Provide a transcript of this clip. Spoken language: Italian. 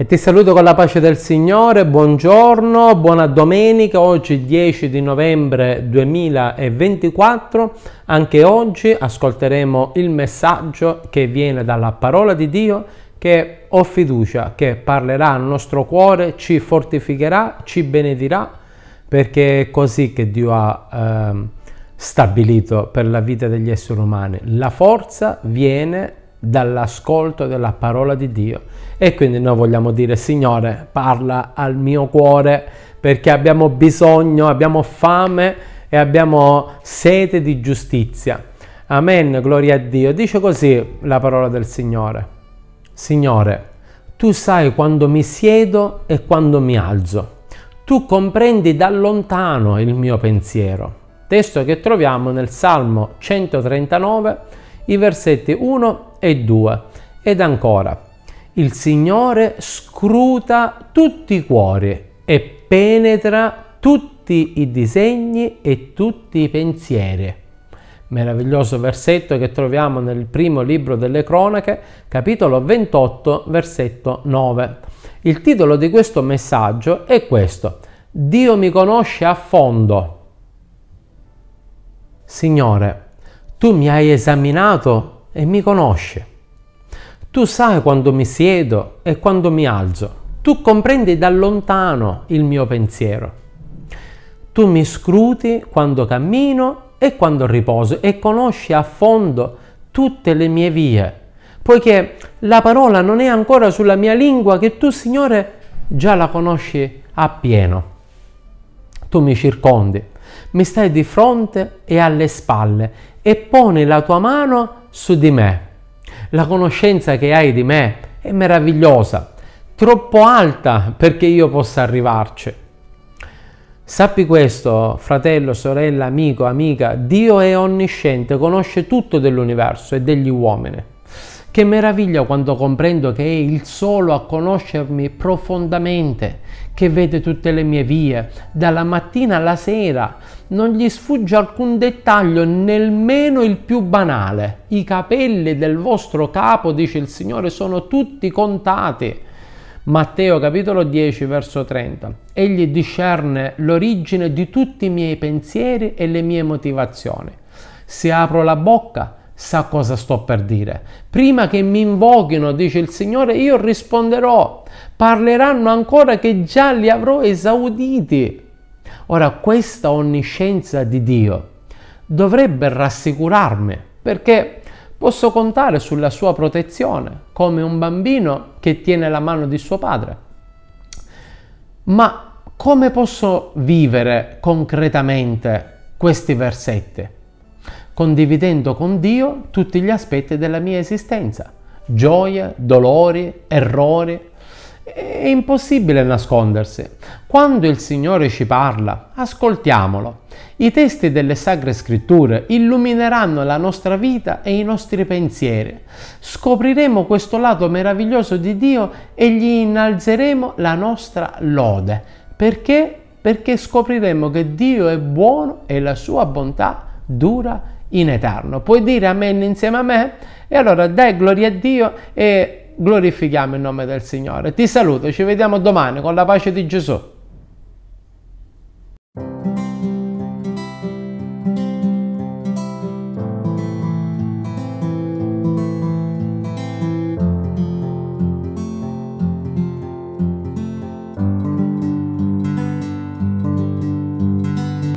E ti saluto con la pace del Signore, buongiorno, buona domenica, oggi 10 di novembre 2024, anche oggi ascolteremo il messaggio che viene dalla parola di Dio che ho fiducia che parlerà al nostro cuore, ci fortificherà, ci benedirà, perché è così che Dio ha eh, stabilito per la vita degli esseri umani. La forza viene dall'ascolto della parola di Dio. E quindi noi vogliamo dire, Signore, parla al mio cuore perché abbiamo bisogno, abbiamo fame e abbiamo sete di giustizia. Amen, gloria a Dio. Dice così la parola del Signore. Signore, tu sai quando mi siedo e quando mi alzo. Tu comprendi da lontano il mio pensiero. Testo che troviamo nel Salmo 139, i versetti 1 e 2. Ed ancora, il Signore scruta tutti i cuori e penetra tutti i disegni e tutti i pensieri. Meraviglioso versetto che troviamo nel primo libro delle cronache, capitolo 28, versetto 9. Il titolo di questo messaggio è questo. Dio mi conosce a fondo. Signore, tu mi hai esaminato e mi conosce. Tu sai quando mi siedo e quando mi alzo. Tu comprendi da lontano il mio pensiero. Tu mi scruti quando cammino e quando riposo e conosci a fondo tutte le mie vie, poiché la parola non è ancora sulla mia lingua che tu, Signore, già la conosci appieno. Tu mi circondi, mi stai di fronte e alle spalle e poni la tua mano a su di me. La conoscenza che hai di me è meravigliosa, troppo alta perché io possa arrivarci. Sappi questo, fratello, sorella, amico, amica, Dio è onnisciente, conosce tutto dell'universo e degli uomini. Che meraviglia quando comprendo che è il solo a conoscermi profondamente, che vede tutte le mie vie, dalla mattina alla sera. Non gli sfugge alcun dettaglio, nemmeno il più banale. I capelli del vostro capo, dice il Signore, sono tutti contati. Matteo capitolo 10 verso 30. Egli discerne l'origine di tutti i miei pensieri e le mie motivazioni. Se apro la bocca, sa cosa sto per dire. Prima che mi invochino, dice il Signore, io risponderò. Parleranno ancora che già li avrò esauditi. Ora, questa onniscienza di Dio dovrebbe rassicurarmi, perché posso contare sulla sua protezione, come un bambino che tiene la mano di suo padre. Ma come posso vivere concretamente questi versetti? condividendo con Dio tutti gli aspetti della mia esistenza, gioia, dolori, errori. È impossibile nascondersi. Quando il Signore ci parla, ascoltiamolo. I testi delle Sacre Scritture illumineranno la nostra vita e i nostri pensieri. Scopriremo questo lato meraviglioso di Dio e gli innalzeremo la nostra lode. Perché? Perché scopriremo che Dio è buono e la sua bontà dura in eterno. Puoi dire amen insieme a me? E allora dai gloria a Dio e glorifichiamo il nome del Signore. Ti saluto, ci vediamo domani con la pace di Gesù.